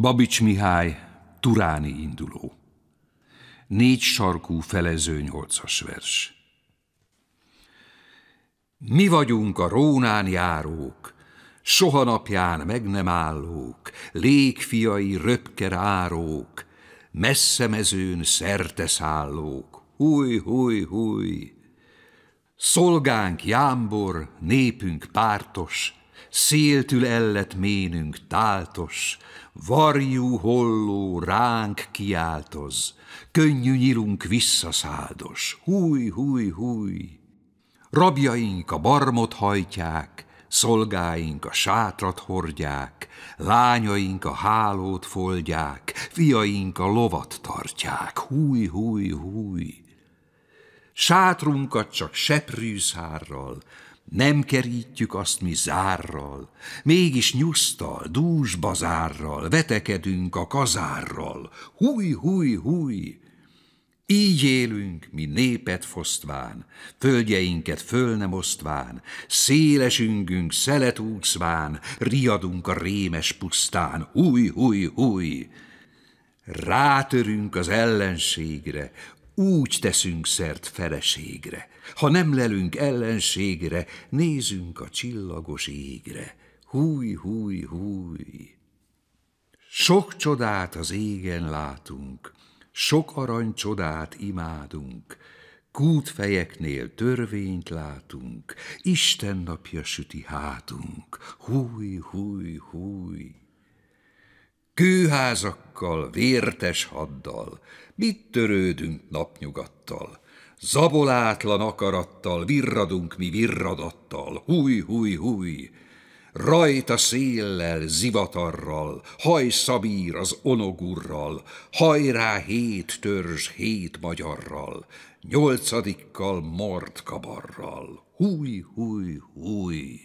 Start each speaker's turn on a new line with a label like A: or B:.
A: Babics Mihály, Turáni induló. Négy sarkú felező nyolcas vers. Mi vagyunk a Rónán járók, soha napján meg nem állók, légfiai röpker árók, messze mezőn szállók, húj, húj, húj. Szolgánk jámbor, népünk pártos, Széltül ellet ménünk táltos, varjú holló ránk kiáltoz, könnyű nyilunk visszaszáldos, húj, húj, húj. Rabjaink a barmot hajtják, szolgáink a sátrat hordják, lányaink a hálót foldják, fiaink a lovat tartják, húj, húj, húj. Sátrunkat csak seprűszárral, nem kerítjük azt mi zárral, mégis nyusztal, dús bazárral, vetekedünk a kazárral, húj, húj, húj! Így élünk, mi népet fosztván, földjeinket föl nem osztván, szélesünkünk szelet úszván, riadunk a rémes pusztán, húj, húj, húj! Rátörünk az ellenségre, úgy teszünk szert feleségre, ha nem lelünk ellenségre, nézünk a csillagos égre. Húj, húj, húj! Sok csodát az égen látunk, sok arany csodát imádunk, kútfejeknél törvényt látunk, Isten napja süti hátunk, húj, húj, húj. Kőházakkal, vértes haddal, mit törődünk napnyugattal, Zabolátlan akarattal virradunk mi virradattal, húj, húj, húj, Rajta széllel, zivatarral, haj Szabír az onogurral, hajrá hét törzs hét magyarral, nyolcadikkal mord kabarral, húj, húj, húj.